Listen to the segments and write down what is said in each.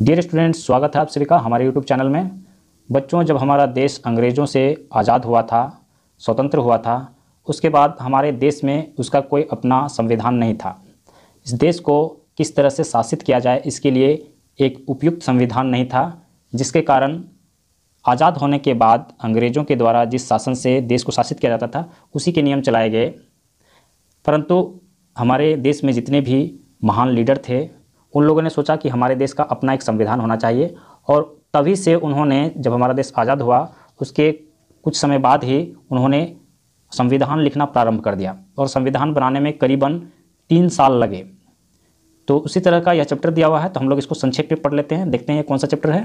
dear students स्वागत है आप सभी का हमारे यूट्यूब चैनल में बच्चों जब हमारा देश अंग्रेज़ों से आज़ाद हुआ था स्वतंत्र हुआ था उसके बाद हमारे देश में उसका कोई अपना संविधान नहीं था इस देश को किस तरह से शासित किया जाए इसके लिए एक उपयुक्त संविधान नहीं था जिसके कारण आज़ाद होने के बाद अंग्रेज़ों के द्वारा जिस शासन से देश को शासित किया जाता था उसी के नियम चलाए गए परंतु हमारे देश में जितने भी महान लीडर थे उन लोगों ने सोचा कि हमारे देश का अपना एक संविधान होना चाहिए और तभी से उन्होंने जब हमारा देश आज़ाद हुआ उसके कुछ समय बाद ही उन्होंने संविधान लिखना प्रारंभ कर दिया और संविधान बनाने में करीबन तीन साल लगे तो उसी तरह का यह चैप्टर दिया हुआ है तो हम लोग इसको संक्षेप में पढ़ लेते हैं देखते हैं कौन सा चैप्टर है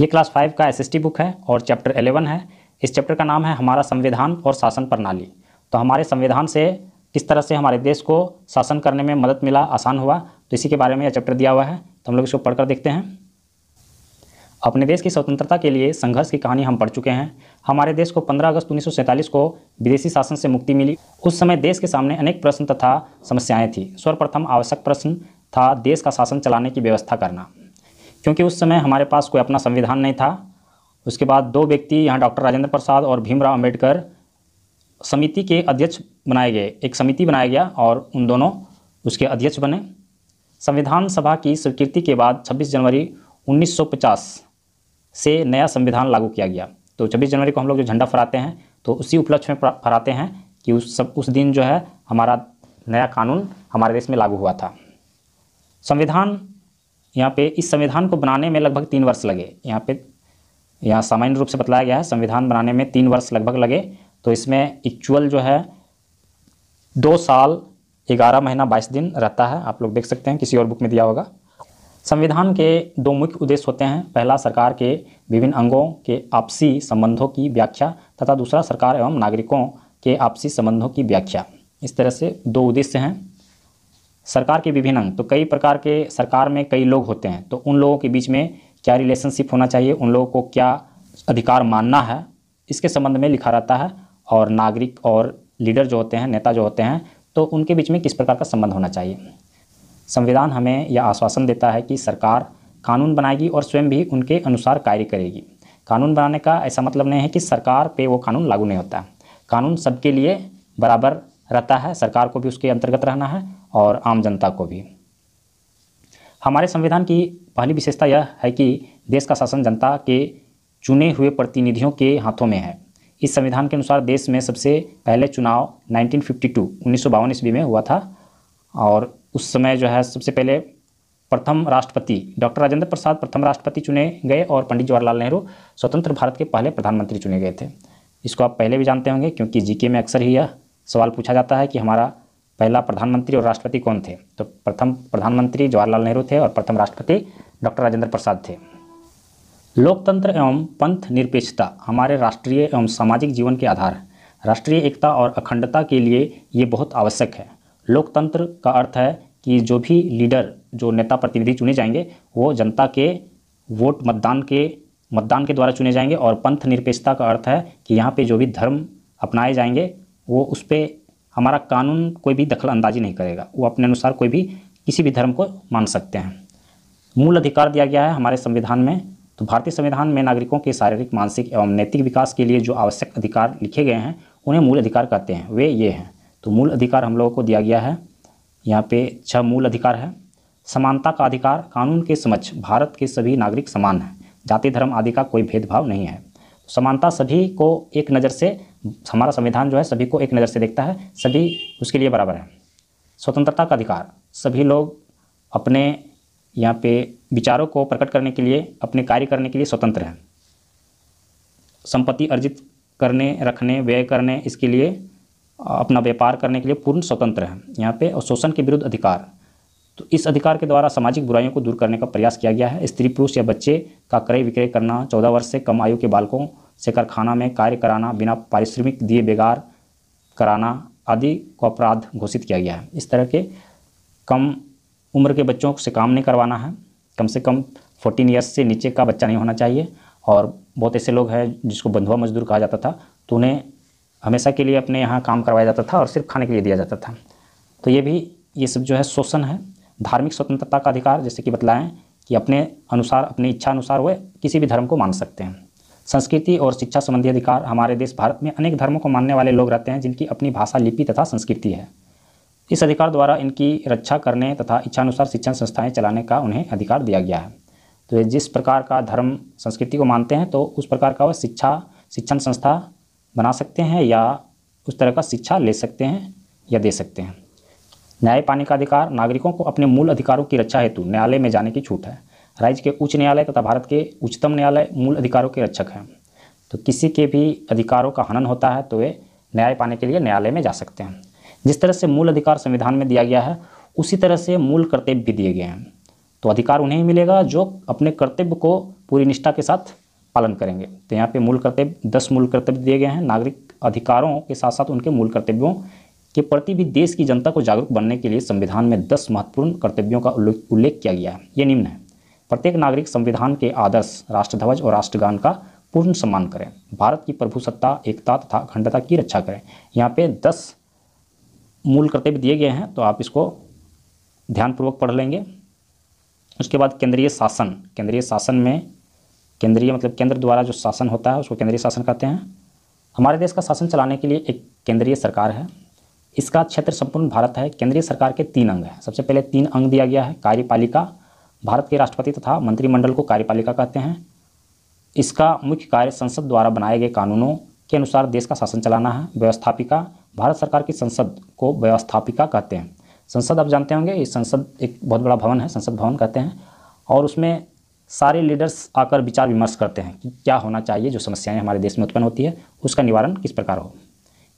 ये क्लास फाइव का एसएसटी बुक है और चैप्टर एलेवन है इस चैप्टर का नाम है हमारा संविधान और शासन प्रणाली तो हमारे संविधान से किस तरह से हमारे देश को शासन करने में मदद मिला आसान हुआ तो इसी के बारे में यह चैप्टर दिया हुआ है तो हम लोग इसको पढ़कर देखते हैं अपने देश की स्वतंत्रता के लिए संघर्ष की कहानी हम पढ़ चुके हैं हमारे देश को 15 अगस्त उन्नीस को विदेशी शासन से मुक्ति मिली उस समय देश के सामने अनेक प्रश्न तथा समस्याएं थी सर्वप्रथम आवश्यक प्रश्न था देश का शासन चलाने की व्यवस्था करना क्योंकि उस समय हमारे पास कोई अपना संविधान नहीं था उसके बाद दो व्यक्ति यहाँ डॉक्टर राजेंद्र प्रसाद और भीमराव अम्बेडकर समिति के अध्यक्ष बनाए गए एक समिति बनाया गया और उन दोनों उसके अध्यक्ष बने संविधान सभा की स्वीकृति के बाद 26 जनवरी 1950 से नया संविधान लागू किया गया तो 26 जनवरी को हम लोग जो झंडा फहराते हैं तो उसी उपलक्ष्य में फहराते हैं कि उस सब उस दिन जो है हमारा नया कानून हमारे देश में लागू हुआ था संविधान यहाँ पे इस संविधान को बनाने में लगभग तीन वर्ष लगे यहाँ पे यहाँ सामान्य रूप से बतलाया गया है संविधान बनाने में तीन वर्ष लगभग लगे तो इसमें एक्चुअल जो है दो साल ग्यारह महीना बाईस दिन रहता है आप लोग देख सकते हैं किसी और बुक में दिया होगा संविधान के दो मुख्य उद्देश्य होते हैं पहला सरकार के विभिन्न अंगों के आपसी संबंधों की व्याख्या तथा दूसरा सरकार एवं नागरिकों के आपसी संबंधों की व्याख्या इस तरह से दो उद्देश्य हैं सरकार के विभिन्न अंग तो कई प्रकार के सरकार में कई लोग होते हैं तो उन लोगों के बीच में क्या रिलेशनशिप होना चाहिए उन लोगों को क्या अधिकार मानना है इसके संबंध में लिखा रहता है और नागरिक और लीडर जो होते हैं नेता जो होते हैं तो उनके बीच में किस प्रकार का संबंध होना चाहिए संविधान हमें यह आश्वासन देता है कि सरकार कानून बनाएगी और स्वयं भी उनके अनुसार कार्य करेगी कानून बनाने का ऐसा मतलब नहीं है कि सरकार पे वो कानून लागू नहीं होता कानून सबके लिए बराबर रहता है सरकार को भी उसके अंतर्गत रहना है और आम जनता को भी हमारे संविधान की पहली विशेषता यह है कि देश का शासन जनता के चुने हुए प्रतिनिधियों के हाथों में है इस संविधान के अनुसार देश में सबसे पहले चुनाव 1952 उन्नीस सौ ईस्वी में हुआ था और उस समय जो है सबसे पहले प्रथम राष्ट्रपति डॉक्टर राजेंद्र प्रसाद प्रथम राष्ट्रपति चुने गए और पंडित जवाहरलाल नेहरू स्वतंत्र भारत के पहले प्रधानमंत्री चुने गए थे इसको आप पहले भी जानते होंगे क्योंकि जीके में अक्सर ही यह सवाल पूछा जाता है कि हमारा पहला प्रधानमंत्री और राष्ट्रपति कौन थे तो प्रथम प्रधानमंत्री जवाहरलाल नेहरू थे और प्रथम राष्ट्रपति डॉक्टर राजेंद्र प्रसाद थे लोकतंत्र एवं पंथ निरपेक्षता हमारे राष्ट्रीय एवं सामाजिक जीवन के आधार है राष्ट्रीय एकता और अखंडता के लिए ये बहुत आवश्यक है लोकतंत्र का अर्थ है कि जो भी लीडर जो नेता प्रतिनिधि चुने जाएंगे वो जनता के वोट मतदान के मतदान के द्वारा चुने जाएंगे और पंथ निरपेक्षता का अर्थ है कि यहाँ पे जो भी धर्म अपनाए जाएंगे वो उस पर हमारा कानून कोई भी दखल अंदाजी नहीं करेगा वो अपने अनुसार कोई भी किसी भी धर्म को मान सकते हैं मूल अधिकार दिया गया है हमारे संविधान में तो भारतीय संविधान में नागरिकों के शारीरिक मानसिक एवं नैतिक विकास के लिए जो आवश्यक अधिकार लिखे गए हैं उन्हें मूल अधिकार कहते हैं वे ये हैं तो मूल अधिकार हम लोगों को दिया गया है यहाँ पे छह मूल अधिकार है समानता का अधिकार कानून के समक्ष भारत के सभी नागरिक समान हैं जाति धर्म आदि का कोई भेदभाव नहीं है समानता सभी को एक नज़र से हमारा संविधान जो है सभी को एक नज़र से देखता है सभी उसके लिए बराबर है स्वतंत्रता का अधिकार सभी लोग अपने यहाँ पे विचारों को प्रकट करने के लिए अपने कार्य करने के लिए स्वतंत्र हैं संपत्ति अर्जित करने रखने व्यय करने इसके लिए अपना व्यापार करने के लिए पूर्ण स्वतंत्र हैं यहाँ पे और शोषण के विरुद्ध अधिकार तो इस अधिकार के द्वारा सामाजिक बुराइयों को दूर करने का प्रयास किया गया है स्त्री पुरुष या बच्चे का क्रय विक्रय करना चौदह वर्ष से कम आयु के बालकों से कारखाना में कार्य कराना बिना पारिश्रमिक दिए बेगार कराना आदि को अपराध घोषित किया गया है इस तरह के कम उम्र के बच्चों से काम नहीं करवाना है कम से कम फोर्टीन ईयर्स से नीचे का बच्चा नहीं होना चाहिए और बहुत ऐसे लोग हैं जिसको बंधुआ मजदूर कहा जाता था तो उन्हें हमेशा के लिए अपने यहाँ काम करवाया जाता था और सिर्फ खाने के लिए दिया जाता था तो ये भी ये सब जो है शोषण है धार्मिक स्वतंत्रता का अधिकार जैसे कि बतलाएँ कि अपने अनुसार अपनी इच्छा अनुसार वे किसी भी धर्म को मान सकते हैं संस्कृति और शिक्षा संबंधी अधिकार हमारे देश भारत में अनेक धर्मों को मानने वाले लोग रहते हैं जिनकी अपनी भाषा लिपि तथा संस्कृति है इस अधिकार द्वारा इनकी रक्षा करने तथा इच्छानुसार शिक्षण संस्थाएं चलाने का उन्हें अधिकार दिया गया है तो ये जिस प्रकार का धर्म संस्कृति को मानते हैं तो उस प्रकार का वह शिक्षा शिक्षण संस्था बना सकते हैं या उस तरह का शिक्षा ले सकते हैं या दे सकते हैं न्याय पाने का अधिकार नागरिकों को अपने मूल अधिकारों की रक्षा हेतु न्यायालय में जाने की छूट है राज्य के उच्च न्यायालय तथा भारत के उच्चतम न्यायालय मूल अधिकारों के रक्षक हैं तो किसी के भी अधिकारों का हनन होता है तो वे न्याय पाने के लिए न्यायालय में जा सकते हैं जिस तरह से मूल अधिकार संविधान में दिया गया है उसी तरह से मूल कर्तव्य भी दिए गए हैं तो अधिकार उन्हें ही मिलेगा जो अपने कर्तव्य को पूरी निष्ठा के साथ पालन करेंगे तो यहाँ पे मूल कर्तव्य दस मूल कर्तव्य दिए गए हैं नागरिक अधिकारों के साथ साथ उनके मूल कर्तव्यों के प्रति भी देश की जनता को जागरूक बनने के लिए संविधान में दस महत्वपूर्ण कर्तव्यों का उल्लेख किया गया है ये निम्न है प्रत्येक नागरिक संविधान के आदर्श राष्ट्रध्वज और राष्ट्रगान का पूर्ण सम्मान करें भारत की प्रभुसत्ता एकता तथा अखंडता की रक्षा करें यहाँ पे दस मूल कर्तव्य दिए गए हैं तो आप इसको ध्यानपूर्वक पढ़ लेंगे उसके बाद केंद्रीय शासन केंद्रीय शासन में केंद्रीय मतलब केंद्र द्वारा जो शासन होता है उसको केंद्रीय शासन कहते हैं हमारे देश का शासन चलाने के लिए एक केंद्रीय सरकार है इसका क्षेत्र संपूर्ण भारत है केंद्रीय सरकार के तीन अंग हैं सबसे पहले तीन अंग दिया गया है कार्यपालिका भारत के राष्ट्रपति तथा मंत्रिमंडल को कार्यपालिका कहते हैं इसका मुख्य कार्य संसद द्वारा बनाए गए कानूनों के अनुसार देश का शासन चलाना है व्यवस्थापिका भारत सरकार की संसद को व्यवस्थापिका कहते हैं संसद आप जानते होंगे ये संसद एक बहुत बड़ा भवन है संसद भवन कहते हैं और उसमें सारे लीडर्स आकर विचार विमर्श करते हैं कि क्या होना चाहिए जो समस्याएं हमारे देश में उत्पन्न होती है उसका निवारण किस प्रकार हो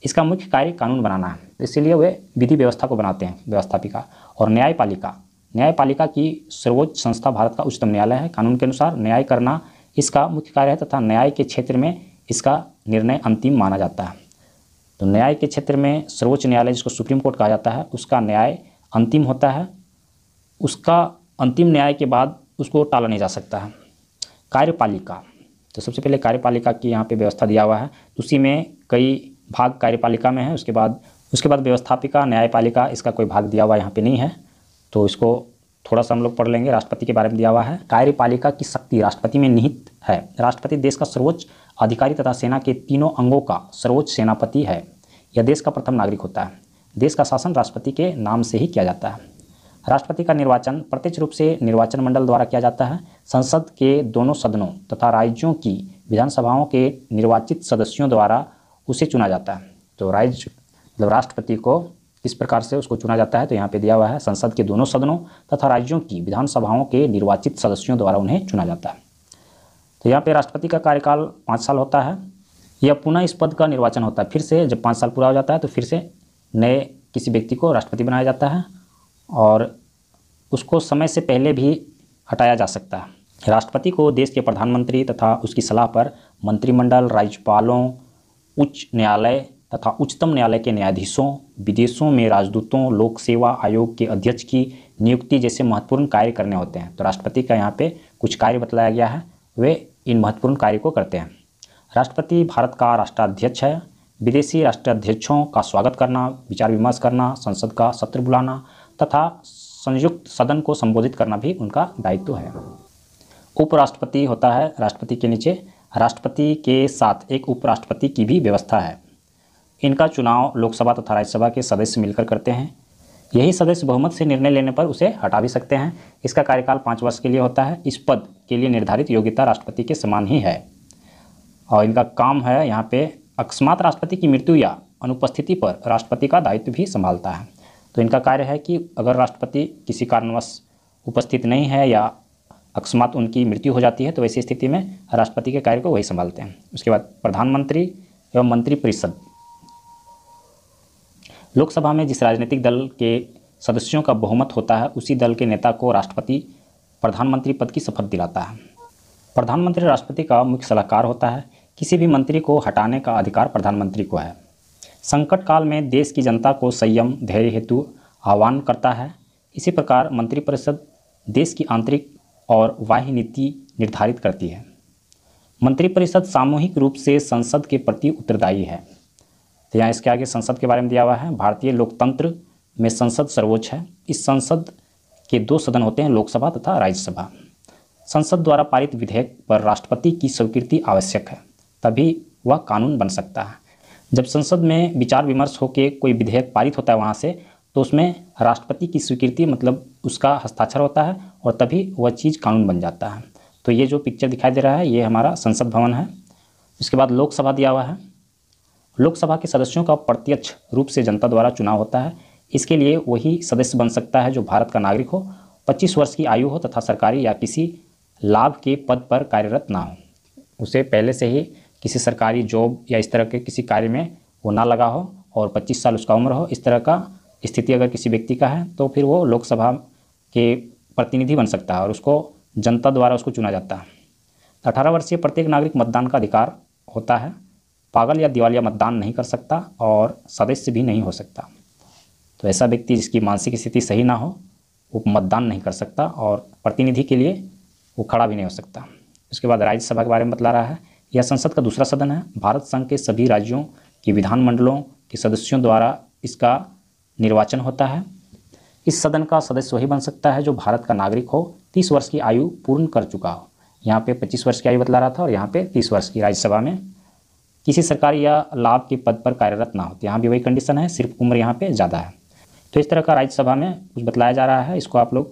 इसका मुख्य कार्य कानून बनाना है इसीलिए वे विधि व्यवस्था को बनाते हैं व्यवस्थापिका और न्यायपालिका न्यायपालिका की सर्वोच्च संस्था भारत का उच्चतम न्यायालय है कानून के अनुसार न्याय करना इसका मुख्य कार्य है तथा न्याय के क्षेत्र में इसका निर्णय अंतिम माना जाता है तो न्याय के क्षेत्र में सर्वोच्च न्यायालय जिसको सुप्रीम कोर्ट कहा जाता है उसका न्याय अंतिम होता है उसका अंतिम न्याय के बाद उसको टाला नहीं जा सकता है कार्यपालिका तो सबसे पहले कार्यपालिका की यहाँ पे व्यवस्था दिया हुआ है उसी में कई भाग कार्यपालिका में है उसके बाद उसके बाद व्यवस्थापिका न्यायपालिका इसका कोई भाग दिया हुआ यहाँ पे नहीं है तो इसको थोड़ा सा हम लोग पढ़ लेंगे राष्ट्रपति के बारे में दिया हुआ है कार्यपालिका की शक्ति राष्ट्रपति में निहित है राष्ट्रपति देश का सर्वोच्च अधिकारी तथा सेना के तीनों अंगों का सर्वोच्च सेनापति है यह देश का प्रथम नागरिक होता है देश का शासन राष्ट्रपति के नाम से ही किया जाता है राष्ट्रपति का निर्वाचन प्रत्यक्ष रूप से निर्वाचन मंडल द्वारा किया जाता है संसद के दोनों सदनों तथा राज्यों की विधानसभाओं के निर्वाचित सदस्यों द्वारा उसे चुना जाता है तो राज्य मतलब राष्ट्रपति को किस प्रकार से उसको चुना जाता है तो यहाँ पे दिया हुआ है संसद के दोनों सदनों तथा राज्यों की विधानसभाओं के निर्वाचित सदस्यों द्वारा उन्हें चुना जाता है यहाँ पे राष्ट्रपति का कार्यकाल पाँच साल होता है या पुनः इस पद का निर्वाचन होता है फिर से जब पाँच साल पूरा हो जाता है तो फिर से नए किसी व्यक्ति को राष्ट्रपति बनाया जाता है और उसको समय से पहले भी हटाया जा सकता है राष्ट्रपति को देश के प्रधानमंत्री तथा उसकी सलाह पर मंत्रिमंडल राज्यपालों उच्च न्यायालय तथा उच्चतम न्यायालय के न्यायाधीशों विदेशों में राजदूतों लोक सेवा आयोग के अध्यक्ष की नियुक्ति जैसे महत्वपूर्ण कार्य करने होते हैं तो राष्ट्रपति का यहाँ पे कुछ कार्य बतलाया गया है वे इन महत्वपूर्ण कार्य को करते हैं राष्ट्रपति भारत का राष्ट्राध्यक्ष है विदेशी राष्ट्राध्यक्षों का स्वागत करना विचार विमर्श करना संसद का सत्र बुलाना तथा संयुक्त सदन को संबोधित करना भी उनका दायित्व है उपराष्ट्रपति होता है राष्ट्रपति के नीचे राष्ट्रपति के साथ एक उपराष्ट्रपति की भी व्यवस्था है इनका चुनाव लोकसभा तथा राज्यसभा के सदस्य मिलकर करते हैं यही सदस्य बहुमत से निर्णय लेने पर उसे हटा भी सकते हैं इसका कार्यकाल पाँच वर्ष के लिए होता है इस पद के लिए निर्धारित योग्यता राष्ट्रपति के समान ही है और इनका काम है यहाँ पे अकस्मात राष्ट्रपति की मृत्यु या अनुपस्थिति पर राष्ट्रपति का दायित्व भी संभालता है तो इनका कार्य है कि अगर राष्ट्रपति किसी कारणवश उपस्थित नहीं है या अकस्मात उनकी मृत्यु हो जाती है तो वैसी स्थिति में राष्ट्रपति के कार्य को वही संभालते हैं उसके बाद प्रधानमंत्री एवं मंत्रिपरिषद लोकसभा में जिस राजनीतिक दल के सदस्यों का बहुमत होता है उसी दल के नेता को राष्ट्रपति प्रधानमंत्री पद की शपथ दिलाता है प्रधानमंत्री राष्ट्रपति का मुख्य सलाहकार होता है किसी भी मंत्री को हटाने का अधिकार प्रधानमंत्री को है संकट काल में देश की जनता को संयम धैर्य हेतु आह्वान करता है इसी प्रकार मंत्रिपरिषद देश की आंतरिक और बाह्य नीति निर्धारित करती है मंत्रिपरिषद सामूहिक रूप से संसद के प्रति उत्तरदायी है तो यहाँ इसके आगे संसद के बारे में दिया हुआ है भारतीय लोकतंत्र में संसद सर्वोच्च है इस संसद के दो सदन होते हैं लोकसभा तथा राज्यसभा संसद द्वारा पारित विधेयक पर राष्ट्रपति की स्वीकृति आवश्यक है तभी वह कानून बन सकता है जब संसद में विचार विमर्श होकर कोई विधेयक पारित होता है वहाँ से तो उसमें राष्ट्रपति की स्वीकृति मतलब उसका हस्ताक्षर होता है और तभी वह चीज़ कानून बन जाता है तो ये जो पिक्चर दिखाई दे रहा है ये हमारा संसद भवन है उसके बाद लोकसभा दिया हुआ है लोकसभा के सदस्यों का प्रत्यक्ष रूप से जनता द्वारा चुनाव होता है इसके लिए वही सदस्य बन सकता है जो भारत का नागरिक हो 25 वर्ष की आयु हो तथा सरकारी या किसी लाभ के पद पर कार्यरत ना हो उसे पहले से ही किसी सरकारी जॉब या इस तरह के किसी कार्य में वो ना लगा हो और 25 साल उसका उम्र हो इस तरह का स्थिति अगर किसी व्यक्ति का है तो फिर वो लोकसभा के प्रतिनिधि बन सकता है और उसको जनता द्वारा उसको चुना जाता है अठारह वर्षीय प्रत्येक नागरिक मतदान का अधिकार होता है पागल या दिवालिया मतदान नहीं कर सकता और सदस्य भी नहीं हो सकता तो ऐसा व्यक्ति जिसकी मानसिक स्थिति सही ना हो वो मतदान नहीं कर सकता और प्रतिनिधि के लिए वो खड़ा भी नहीं हो सकता उसके बाद राज्यसभा के बारे में बतला रहा है यह संसद का दूसरा सदन है भारत संघ के सभी राज्यों के विधानमंडलों के सदस्यों द्वारा इसका निर्वाचन होता है इस सदन का सदस्य वही बन सकता है जो भारत का नागरिक हो तीस वर्ष की आयु पूर्ण कर चुका हो यहाँ पे पच्चीस वर्ष की आयु बतला रहा था और यहाँ पे तीस वर्ष की राज्यसभा में किसी सरकारी या लाभ के पद पर कार्यरत ना हो तो यहाँ भी वही कंडीशन है सिर्फ उम्र यहाँ पे ज़्यादा है तो इस तरह का राज्यसभा में कुछ बतलाया जा रहा है इसको आप लोग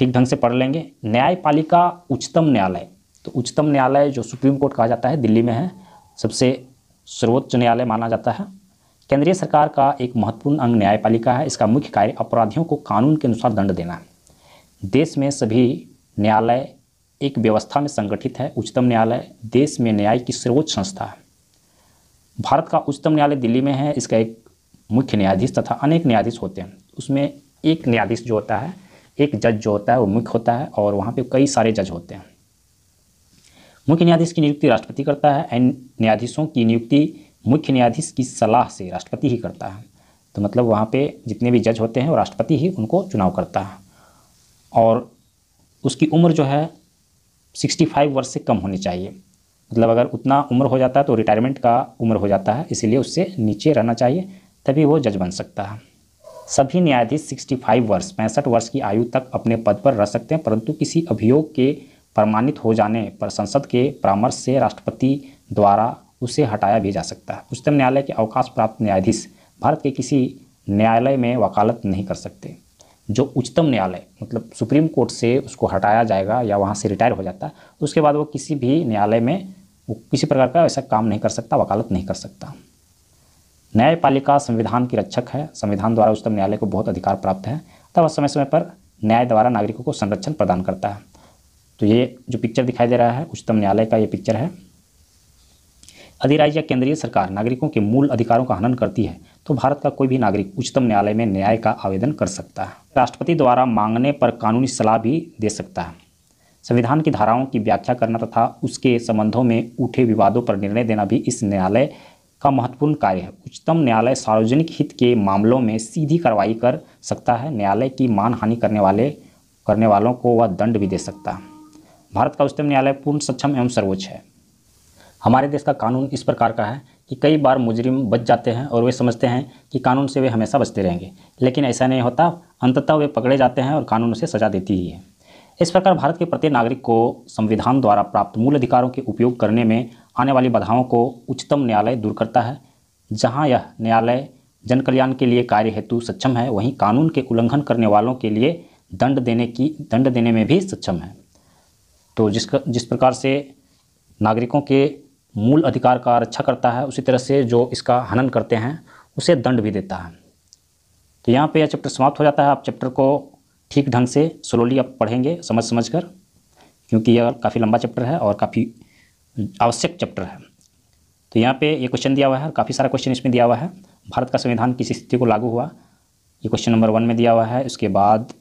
ठीक ढंग से पढ़ लेंगे न्यायपालिका उच्चतम न्यायालय तो उच्चतम न्यायालय जो सुप्रीम कोर्ट कहा जाता है दिल्ली में है सबसे सर्वोच्च न्यायालय माना जाता है केंद्रीय सरकार का एक महत्वपूर्ण अंग न्यायपालिका है इसका मुख्य कार्य अपराधियों को कानून के अनुसार दंड देना है देश में सभी न्यायालय एक व्यवस्था में संगठित है उच्चतम न्यायालय देश में न्याय की सर्वोच्च संस्था है भारत का उच्चतम न्यायालय दिल्ली में है इसका एक मुख्य न्यायाधीश तथा अनेक न्यायाधीश होते हैं उसमें एक न्यायाधीश जो होता है एक जज जो होता है वो मुख्य होता है और वहाँ पे कई सारे जज होते हैं मुख्य न्यायाधीश की नियुक्ति राष्ट्रपति करता है एंड न्यायाधीशों की नियुक्ति मुख्य न्यायाधीश की सलाह से राष्ट्रपति ही करता है तो मतलब वहाँ पे जितने भी जज होते हैं वो राष्ट्रपति ही उनको चुनाव करता है और उसकी उम्र जो है 65 वर्ष से कम होनी चाहिए मतलब अगर उतना उम्र हो जाता है तो रिटायरमेंट का उम्र हो जाता है इसीलिए उससे नीचे रहना चाहिए तभी वो जज बन सकता है सभी न्यायाधीश 65 वर्ष पैंसठ वर्ष की आयु तक अपने पद पर रह सकते हैं परंतु किसी अभियोग के प्रमाणित हो जाने पर संसद के परामर्श से राष्ट्रपति द्वारा उसे हटाया भी जा सकता है उच्चतम न्यायालय के अवकाश प्राप्त न्यायाधीश भारत के किसी न्यायालय में वकालत नहीं कर सकते जो उच्चतम न्यायालय मतलब सुप्रीम कोर्ट से उसको हटाया जाएगा या वहाँ से रिटायर हो जाता है उसके बाद वो किसी भी न्यायालय में वो किसी प्रकार का ऐसा काम नहीं कर सकता वकालत नहीं कर सकता न्यायपालिका संविधान की रक्षक है संविधान द्वारा उच्चतम न्यायालय को बहुत अधिकार प्राप्त है तथा समय समय पर न्याय द्वारा नागरिकों को संरक्षण प्रदान करता है तो ये जो पिक्चर दिखाई दे रहा है उच्चतम न्यायालय का ये पिक्चर है अधिराज्य केंद्रीय सरकार नागरिकों के मूल अधिकारों का हनन करती है तो भारत का कोई भी नागरिक उच्चतम न्यायालय में न्याय का आवेदन कर सकता है राष्ट्रपति द्वारा मांगने पर कानूनी सलाह भी दे सकता है संविधान की धाराओं की व्याख्या करना तथा उसके संबंधों में उठे विवादों पर निर्णय देना भी इस न्यायालय का महत्वपूर्ण कार्य है उच्चतम न्यायालय सार्वजनिक हित के मामलों में सीधी कार्रवाई कर सकता है न्यायालय की मानहानि करने वाले करने वालों को वह वा दंड भी दे सकता है भारत का उच्चतम न्यायालय पूर्ण सक्षम एवं सर्वोच्च है हमारे देश का कानून इस प्रकार का है कि कई बार मुजरिम बच जाते हैं और वे समझते हैं कि कानून से वे हमेशा बचते रहेंगे लेकिन ऐसा नहीं होता अंततः वे पकड़े जाते हैं और कानून उसे सजा देती ही है इस प्रकार भारत के प्रत्येक नागरिक को संविधान द्वारा प्राप्त मूल अधिकारों के उपयोग करने में आने वाली बाधाओं को उच्चतम न्यायालय दूर करता है जहाँ यह न्यायालय जनकल्याण के लिए कार्य हेतु सक्षम है वहीं कानून के उल्लंघन करने वालों के लिए दंड देने की दंड देने में भी सक्षम है तो जिस जिस प्रकार से नागरिकों के मूल अधिकार का रक्षा करता है उसी तरह से जो इसका हनन करते हैं उसे दंड भी देता है तो यहाँ पे यह चैप्टर समाप्त हो जाता है आप चैप्टर को ठीक ढंग से स्लोली आप पढ़ेंगे समझ समझ कर क्योंकि यह काफ़ी लंबा चैप्टर है और काफ़ी आवश्यक चैप्टर है तो यहाँ पे ये क्वेश्चन दिया हुआ है काफ़ी सारा क्वेश्चन इसमें दिया हुआ है भारत का संविधान किस स्थिति को लागू हुआ ये क्वेश्चन नंबर वन में दिया हुआ है उसके बाद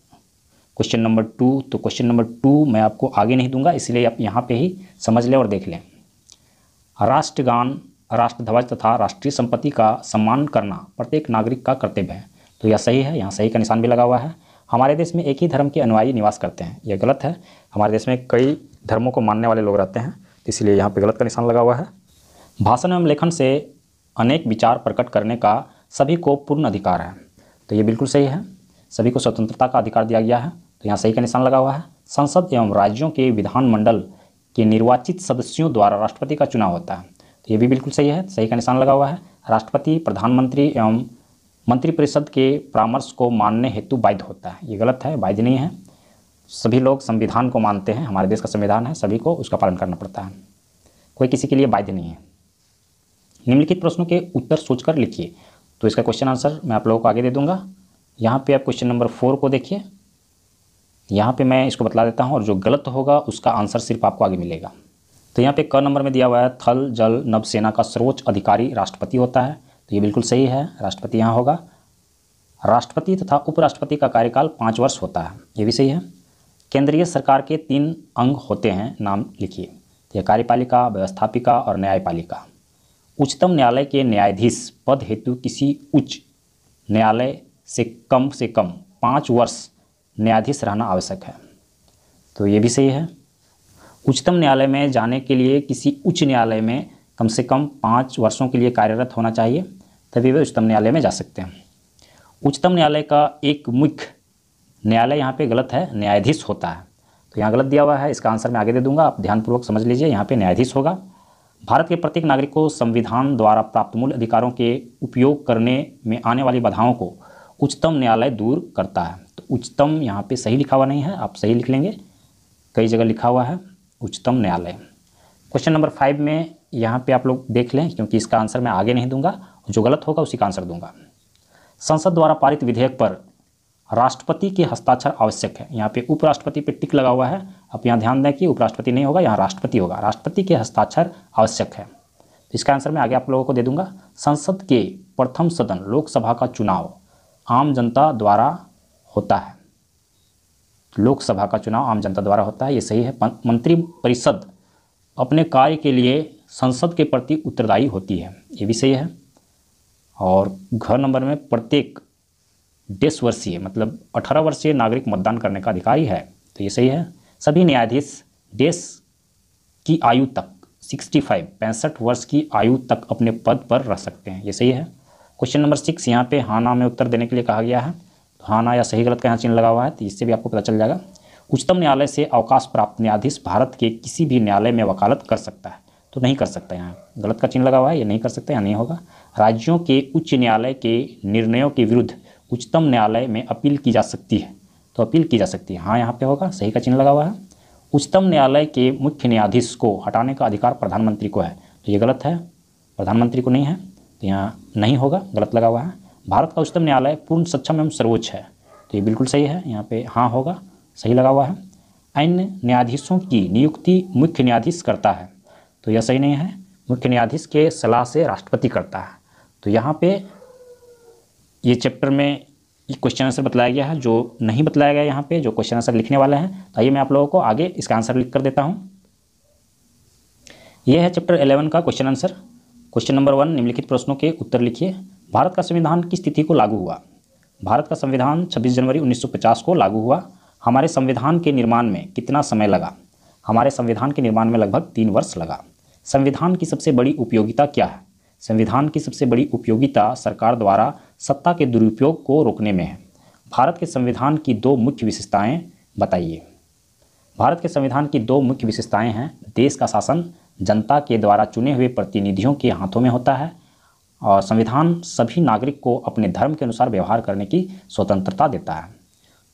क्वेश्चन नंबर टू तो क्वेश्चन नंबर टू मैं आपको आगे नहीं दूंगा इसलिए आप यहाँ पे ही समझ लें और देख लें राष्ट्रगान राष्ट्रध्वज तथा राष्ट्रीय संपत्ति का सम्मान करना प्रत्येक नागरिक का कर्तव्य है तो यह सही है यहाँ सही का निशान भी लगा हुआ है हमारे देश में एक ही धर्म के अनुयायी निवास करते हैं यह गलत है हमारे देश में कई धर्मों को मानने वाले लोग रहते हैं इसलिए यहाँ पर गलत का निशान लगा हुआ है भाषण एवं लेखन से अनेक विचार प्रकट करने का सभी को पूर्ण अधिकार है तो ये बिल्कुल सही है सभी को स्वतंत्रता का अधिकार दिया गया है तो यहाँ सही का निशान लगा हुआ है संसद एवं राज्यों के विधानमंडल के निर्वाचित सदस्यों द्वारा राष्ट्रपति का चुनाव होता है तो ये भी बिल्कुल सही है सही का निशान लगा हुआ है राष्ट्रपति प्रधानमंत्री एवं मंत्रिपरिषद के परामर्श को मानने हेतु वैध होता है ये गलत है वैध नहीं है सभी लोग संविधान को मानते हैं हमारे देश का संविधान है सभी को उसका पालन करना पड़ता है कोई किसी के लिए वैध नहीं है निम्नलिखित प्रश्नों के उत्तर सोचकर लिखिए तो इसका क्वेश्चन आंसर मैं आप लोगों को आगे दे दूंगा यहाँ पे आप क्वेश्चन नंबर फोर को देखिए यहाँ पे मैं इसको बतला देता हूँ और जो गलत होगा उसका आंसर सिर्फ आपको आगे मिलेगा तो यहाँ पे क नंबर में दिया हुआ है थल जल नवसेना का सर्वोच्च अधिकारी राष्ट्रपति होता है तो ये बिल्कुल सही है राष्ट्रपति यहाँ होगा राष्ट्रपति तथा उपराष्ट्रपति का कार्यकाल पाँच वर्ष होता है ये भी सही है केंद्रीय सरकार के तीन अंग होते हैं नाम लिखिए तो यह कार्यपालिका व्यवस्थापिका और न्यायपालिका उच्चतम न्यायालय के न्यायाधीश पद हेतु किसी उच्च न्यायालय से कम से कम पाँच वर्ष न्यायाधीश रहना आवश्यक है तो ये भी सही है उच्चतम न्यायालय में जाने के लिए किसी उच्च न्यायालय में कम से कम पाँच वर्षों के लिए कार्यरत होना चाहिए तभी वे उच्चतम न्यायालय में जा सकते हैं उच्चतम न्यायालय का एक मुख्य न्यायालय यहाँ पे गलत है न्यायाधीश होता है तो यहाँ गलत दिया हुआ है इसका आंसर मैं आगे दे दूंगा आप ध्यानपूर्वक समझ लीजिए यहाँ पे न्यायाधीश होगा भारत के प्रत्येक नागरिक को संविधान द्वारा प्राप्त मूल अधिकारों के उपयोग करने में आने वाली बाधाओं को उच्चतम न्यायालय दूर करता है तो उच्चतम यहाँ पर सही लिखा हुआ नहीं है आप सही लिख लेंगे कई जगह लिखा हुआ है उच्चतम न्यायालय क्वेश्चन नंबर फाइव में यहाँ पर आप लोग देख लें क्योंकि इसका आंसर मैं आगे नहीं दूंगा जो गलत होगा उसी का आंसर दूंगा संसद द्वारा पारित विधेयक पर राष्ट्रपति के हस्ताक्षर आवश्यक है यहाँ पे उपराष्ट्रपति पे टिक लगा हुआ है आप यहाँ ध्यान दें कि उपराष्ट्रपति नहीं होगा यहाँ राष्ट्रपति होगा राष्ट्रपति के हस्ताक्षर आवश्यक है तो इसका आंसर मैं आगे आप लोगों को दे दूंगा संसद के प्रथम सदन लोकसभा का चुनाव आम जनता द्वारा होता है लोकसभा का चुनाव आम जनता द्वारा होता है ये सही है मंत्रिपरिषद अपने कार्य के लिए संसद के प्रति उत्तरदायी होती है ये भी सही है और घर नंबर में प्रत्येक डेस वर्षीय मतलब अठारह वर्षीय नागरिक मतदान करने का अधिकारी है तो ये सही है सभी न्यायाधीश देश की आयु तक 65 पैंसठ वर्ष की आयु तक अपने पद पर रह सकते हैं ये सही है क्वेश्चन नंबर सिक्स यहाँ पे हाँ ना में उत्तर देने के लिए कहा गया है तो हाँ ना या सही गलत का यहाँ चिन्ह लगा हुआ है तो इससे भी आपको पता चल जाएगा उच्चतम न्यायालय से अवकाश प्राप्त न्यायाधीश भारत के किसी भी न्यायालय में वकालत कर सकता है तो नहीं कर सकता यहाँ गलत का चिन्ह लगा हुआ है ये नहीं कर सकते यहाँ नहीं होगा राज्यों के उच्च न्यायालय के निर्णयों के विरुद्ध उच्चतम न्यायालय में अपील की जा सकती है तो अपील की जा सकती है हाँ यहाँ पे होगा सही का चिन्ह लगा हुआ है उच्चतम न्यायालय के मुख्य न्यायाधीश को हटाने का अधिकार प्रधानमंत्री को है तो ये गलत है प्रधानमंत्री को नहीं है तो यहाँ नहीं होगा गलत लगा हुआ है भारत का उच्चतम न्यायालय पूर्ण सक्षम एवं सर्वोच्च है तो ये बिल्कुल सही है यहाँ पर हाँ होगा सही लगा हुआ है अन्य न्यायाधीशों की नियुक्ति मुख्य न्यायाधीश करता है तो यह सही नहीं है मुख्य न्यायाधीश के सलाह से राष्ट्रपति करता है तो यहाँ पे ये चैप्टर में क्वेश्चन आंसर बताया गया है जो नहीं बताया गया यहाँ पे जो क्वेश्चन आंसर लिखने वाले हैं तो आइए मैं आप लोगों को आगे इसका आंसर लिख कर देता हूँ यह है चैप्टर एलेवन का question answer question number one निम्नलिखित प्रश्नों के उत्तर लिखिए भारत का संविधान किस तिथि को लागू हुआ भारत का संविधान छब्बीस जनवरी उन्नीस को लागू हुआ हमारे संविधान के निर्माण में कितना समय लगा हमारे संविधान के निर्माण में लगभग तीन वर्ष लगा संविधान की सबसे बड़ी उपयोगिता क्या है संविधान की सबसे बड़ी उपयोगिता सरकार द्वारा सत्ता के दुरुपयोग को रोकने में है भारत के संविधान की दो मुख्य विशेषताएं बताइए भारत के संविधान की दो मुख्य विशेषताएं हैं देश का शासन जनता के द्वारा चुने हुए प्रतिनिधियों के हाथों में होता है और संविधान सभी नागरिक को अपने धर्म के अनुसार व्यवहार करने की स्वतंत्रता देता है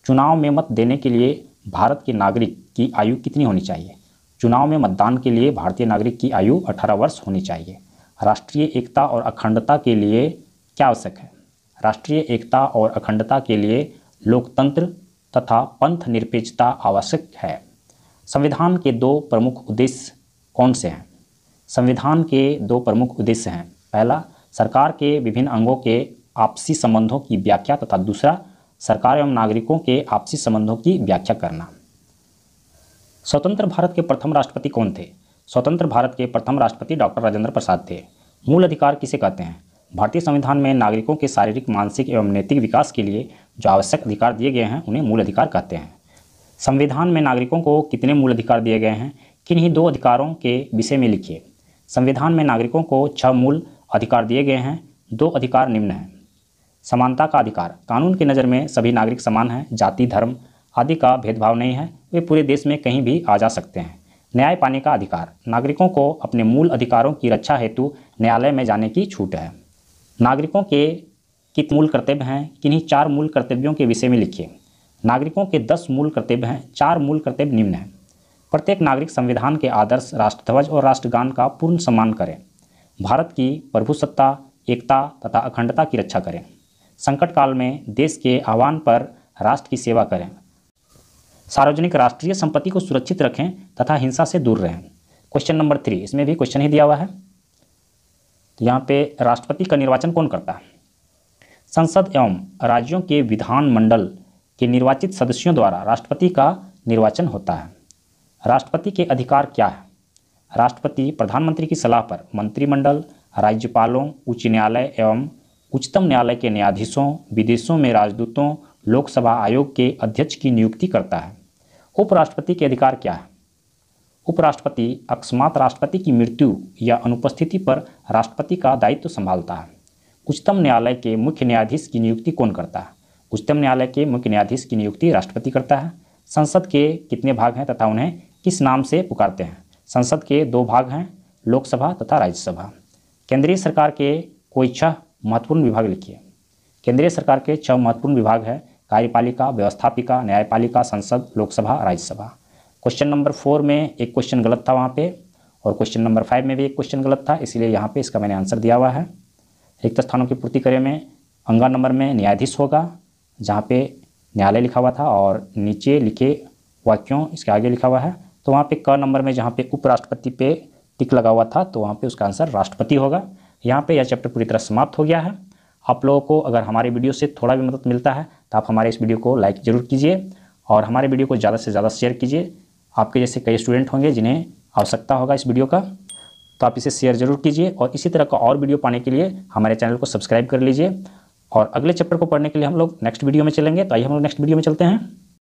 चुनाव में मत देने के लिए भारत के नागरिक की आयु कितनी होनी चाहिए चुनाव में मतदान के लिए भारतीय नागरिक की आयु 18 वर्ष होनी चाहिए राष्ट्रीय एकता और अखंडता के लिए क्या आवश्यक है राष्ट्रीय एकता और अखंडता के लिए लोकतंत्र तथा पंथ निरपेक्षता आवश्यक है संविधान के दो प्रमुख उद्देश्य कौन से हैं संविधान के दो प्रमुख उद्देश्य हैं पहला सरकार के विभिन्न अंगों के आपसी संबंधों की व्याख्या तथा दूसरा सरकार एवं नागरिकों के आपसी संबंधों की व्याख्या करना स्वतंत्र भारत के प्रथम राष्ट्रपति कौन थे स्वतंत्र भारत के प्रथम राष्ट्रपति डॉक्टर राजेंद्र प्रसाद थे मूल अधिकार किसे कहते हैं भारतीय संविधान में नागरिकों के शारीरिक मानसिक एवं नैतिक विकास के लिए जो आवश्यक अधिकार दिए गए हैं उन्हें मूल अधिकार कहते हैं संविधान में नागरिकों को कितने मूल अधिकार दिए गए हैं किन्हीं दो अधिकारों के विषय में लिखिए संविधान में नागरिकों को छह मूल अधिकार दिए गए हैं दो अधिकार निम्न हैं समानता का अधिकार कानून की नज़र में सभी नागरिक समान हैं जाति धर्म आदि का भेदभाव नहीं है वे पूरे देश में कहीं भी आ जा सकते हैं न्याय पाने का अधिकार नागरिकों को अपने मूल अधिकारों की रक्षा हेतु न्यायालय में जाने की छूट है नागरिकों के कित मूल कर्तव्य हैं किन्हीं चार मूल कर्तव्यों के विषय में लिखिए नागरिकों के दस मूल कर्तव्य हैं चार मूल कर्तव्य निम्न हैं प्रत्येक नागरिक संविधान के आदर्श राष्ट्रध्वज और राष्ट्रगान का पूर्ण सम्मान करें भारत की प्रभुसत्ता एकता तथा अखंडता की रक्षा करें संकट काल में देश के आह्वान पर राष्ट्र की सेवा करें सार्वजनिक राष्ट्रीय संपत्ति को सुरक्षित रखें तथा हिंसा से दूर रहें क्वेश्चन नंबर थ्री इसमें भी क्वेश्चन ही दिया हुआ है तो यहाँ पे राष्ट्रपति का निर्वाचन कौन करता है संसद एवं राज्यों के विधानमंडल के निर्वाचित सदस्यों द्वारा राष्ट्रपति का निर्वाचन होता है राष्ट्रपति के अधिकार क्या है राष्ट्रपति प्रधानमंत्री की सलाह पर मंत्रिमंडल राज्यपालों उच्च न्यायालय एवं उच्चतम न्यायालय के न्यायाधीशों विदेशों में राजदूतों लोकसभा आयोग के अध्यक्ष की नियुक्ति करता है उपराष्ट्रपति के अधिकार क्या है उपराष्ट्रपति अकस्मात राष्ट्रपति की मृत्यु या अनुपस्थिति पर राष्ट्रपति का दायित्व संभालता है उच्चतम न्यायालय के मुख्य न्यायाधीश की नियुक्ति कौन करता है उच्चतम न्यायालय के मुख्य न्यायाधीश की नियुक्ति राष्ट्रपति करता है संसद के कितने भाग हैं तथा उन्हें किस नाम से पुकारते हैं संसद के दो भाग हैं लोकसभा तथा राज्यसभा केंद्रीय सरकार के कोई छह महत्वपूर्ण विभाग लिखिए केंद्रीय सरकार के छह महत्वपूर्ण विभाग हैं कार्यपालिका व्यवस्थापिका न्यायपालिका संसद Lok Sabha Rajya Sabha question number four में एक क्वेश्चन गलत था वहाँ पे और क्वेश्चन नंबर फाइव में भी एक क्वेश्चन गलत था इसलिए यहाँ पे इसका मैंने आंसर दिया हुआ है रिक्त स्थानों की पूर्ति करे में अंगा नंबर में न्यायाधीश होगा जहाँ पे न्यायालय लिखा हुआ था और नीचे लिखे वाक्यों इसके आगे लिखा हुआ है तो वहाँ पे क नंबर में जहाँ पे उपराष्ट्रपति पे टिक लगा हुआ था तो वहाँ पे उसका आंसर राष्ट्रपति होगा यहाँ पे यह चैप्टर पूरी तरह समाप्त हो गया है आप लोगों को अगर हमारे वीडियो से थोड़ा भी मदद मिलता है तो आप हमारे इस वीडियो को लाइक ज़रूर कीजिए और हमारे वीडियो को ज़्यादा से ज़्यादा शेयर कीजिए आपके जैसे कई स्टूडेंट होंगे जिन्हें आवश्यकता होगा इस वीडियो का तो आप इसे शेयर ज़रूर कीजिए और इसी तरह का और वीडियो पाने के लिए हमारे चैनल को सब्सक्राइब कर लीजिए और अगले चैप्टर को पढ़ने के लिए हम लोग नेक्स्ट वीडियो में चलेंगे तो आइए हम लोग नेक्स्ट वीडियो में चलते हैं